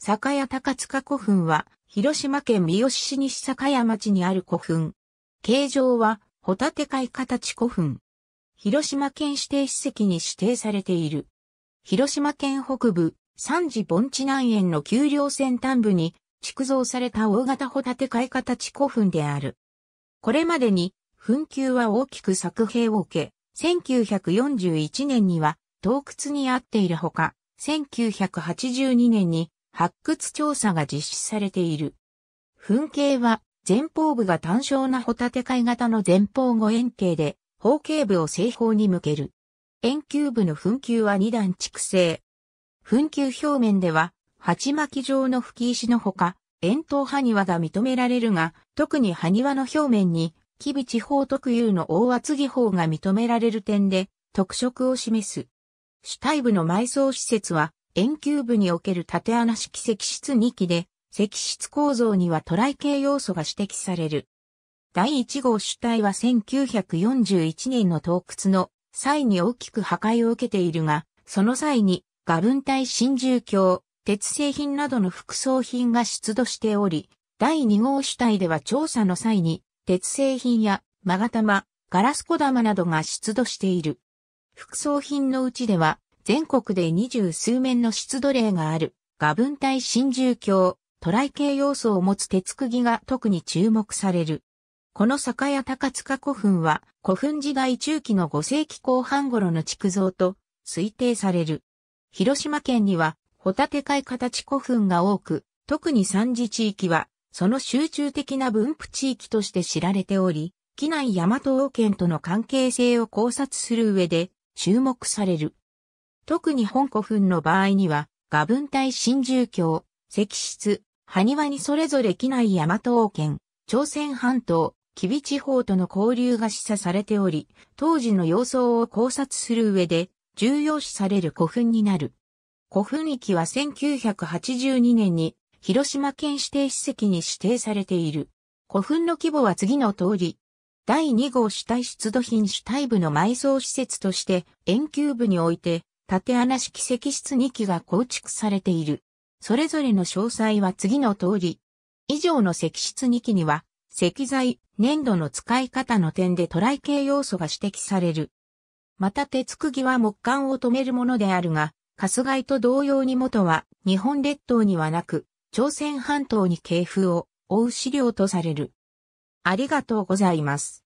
酒屋高塚古墳は、広島県三好市西酒屋町にある古墳。形状は、ホタテ貝形古墳。広島県指定史跡に指定されている。広島県北部、三次盆地南園の丘陵先端部に、築造された大型ホタテ貝形古墳である。これまでに、墳丘は大きく作兵を受け、1941年には、洞窟にあっているほか、1982年に発掘調査が実施されている。噴景は前方部が単焦なホタテ貝型の前方後円形で、方形部を正方に向ける。円球部の噴球は2段蓄成。噴球表面では、鉢巻き状の吹き石のほか、円筒埴輪が認められるが、特に埴輪の表面に、吉備地方特有の大厚技法が認められる点で、特色を示す。主体部の埋葬施設は、円球部における縦穴式石室2期で、石室構造にはトライ系要素が指摘される。第1号主体は1941年の洞窟の際に大きく破壊を受けているが、その際に、ガン体新獣、鏡、鉄製品などの副葬品が出土しており、第2号主体では調査の際に、鉄製品や、マガタマ、ガラス小玉などが出土している。副葬品のうちでは、全国で二十数面の出土例がある、画文体新獣鏡、トライ系要素を持つ鉄釘が特に注目される。この酒屋高塚古墳は古墳時代中期の5世紀後半頃の築造と推定される。広島県にはホタテ貝形古墳が多く、特に三次地域はその集中的な分布地域として知られており、機内大和王権との関係性を考察する上で注目される。特に本古墳の場合には、画文体新住教、石室、埴輪にそれぞれ機内大和王権、朝鮮半島、吉備地方との交流が示唆されており、当時の様相を考察する上で、重要視される古墳になる。古墳域は1982年に広島県指定史跡に指定されている。古墳の規模は次の通り。第2号主体出土品主体部の埋葬施設として、遠球部において、縦穴式石室2基が構築されている。それぞれの詳細は次の通り。以上の石室2基には、石材、粘土の使い方の点でトライ系要素が指摘される。また鉄釘は木管を止めるものであるが、カスガイと同様に元は日本列島にはなく、朝鮮半島に系譜を追う資料とされる。ありがとうございます。